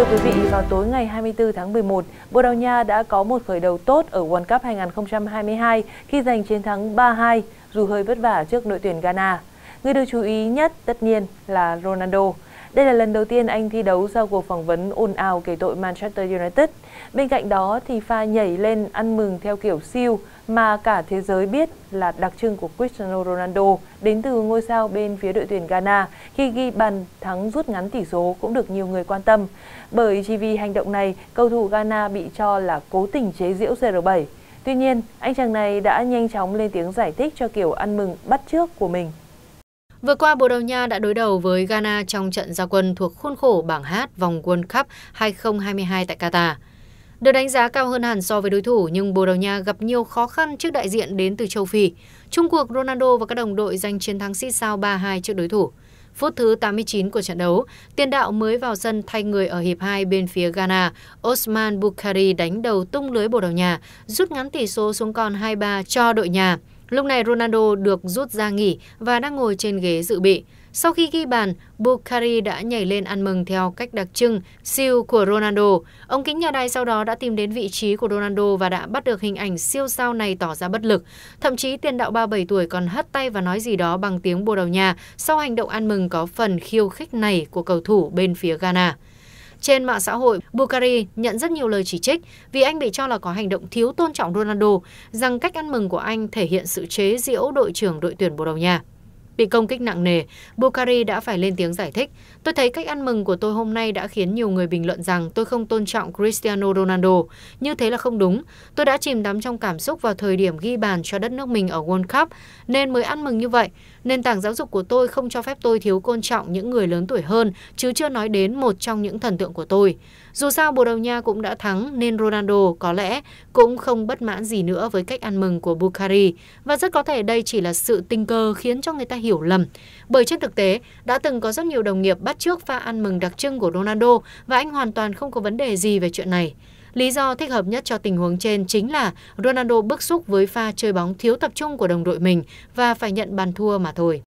Thưa quý vị, vào tối ngày 24 tháng 11, Bồ Đào Nha đã có một khởi đầu tốt ở World Cup 2022 khi giành chiến thắng 3-2 dù hơi vất vả trước đội tuyển Ghana. Người được chú ý nhất tất nhiên là Ronaldo. Đây là lần đầu tiên anh thi đấu sau cuộc phỏng vấn ồn ào kể tội Manchester United. Bên cạnh đó thì pha nhảy lên ăn mừng theo kiểu siêu mà cả thế giới biết là đặc trưng của Cristiano Ronaldo đến từ ngôi sao bên phía đội tuyển Ghana khi ghi bàn thắng rút ngắn tỷ số cũng được nhiều người quan tâm. Bởi chỉ vì hành động này, cầu thủ Ghana bị cho là cố tình chế giễu CR7. Tuy nhiên, anh chàng này đã nhanh chóng lên tiếng giải thích cho kiểu ăn mừng bắt trước của mình. Vừa qua, Bồ Đào Nha đã đối đầu với Ghana trong trận gia quân thuộc khuôn khổ bảng H vòng World Cup 2022 tại Qatar. Được đánh giá cao hơn hẳn so với đối thủ nhưng Bồ Đào Nha gặp nhiều khó khăn trước đại diện đến từ châu Phi. Trung cuộc Ronaldo và các đồng đội giành chiến thắng xít sao 3-2 trước đối thủ. Phút thứ 89 của trận đấu, tiền đạo mới vào sân thay người ở hiệp 2 bên phía Ghana, Osman Bukhari đánh đầu tung lưới Bồ Đào Nha, rút ngắn tỷ số xuống còn 2-3 cho đội nhà. Lúc này Ronaldo được rút ra nghỉ và đang ngồi trên ghế dự bị. Sau khi ghi bàn, Bukhari đã nhảy lên ăn mừng theo cách đặc trưng siêu của Ronaldo. Ông kính nhà đài sau đó đã tìm đến vị trí của Ronaldo và đã bắt được hình ảnh siêu sao này tỏ ra bất lực. Thậm chí tiền đạo 37 tuổi còn hất tay và nói gì đó bằng tiếng Bồ Đào Nha sau hành động ăn mừng có phần khiêu khích này của cầu thủ bên phía Ghana. Trên mạng xã hội, Bukhari nhận rất nhiều lời chỉ trích vì anh bị cho là có hành động thiếu tôn trọng Ronaldo, rằng cách ăn mừng của anh thể hiện sự chế giễu đội trưởng đội tuyển Bồ Đào Nha. Bị công kích nặng nề, Bukhari đã phải lên tiếng giải thích. Tôi thấy cách ăn mừng của tôi hôm nay đã khiến nhiều người bình luận rằng tôi không tôn trọng Cristiano Ronaldo. Như thế là không đúng. Tôi đã chìm đắm trong cảm xúc vào thời điểm ghi bàn cho đất nước mình ở World Cup, nên mới ăn mừng như vậy. Nền tảng giáo dục của tôi không cho phép tôi thiếu tôn trọng những người lớn tuổi hơn, chứ chưa nói đến một trong những thần tượng của tôi. Dù sao Bồ Đào Nha cũng đã thắng nên Ronaldo có lẽ cũng không bất mãn gì nữa với cách ăn mừng của Bukhari và rất có thể đây chỉ là sự tình cờ khiến cho người ta hiểu hiểu lầm bởi trên thực tế đã từng có rất nhiều đồng nghiệp bắt trước pha ăn mừng đặc trưng của Ronaldo và anh hoàn toàn không có vấn đề gì về chuyện này. Lý do thích hợp nhất cho tình huống trên chính là Ronaldo bức xúc với pha chơi bóng thiếu tập trung của đồng đội mình và phải nhận bàn thua mà thôi.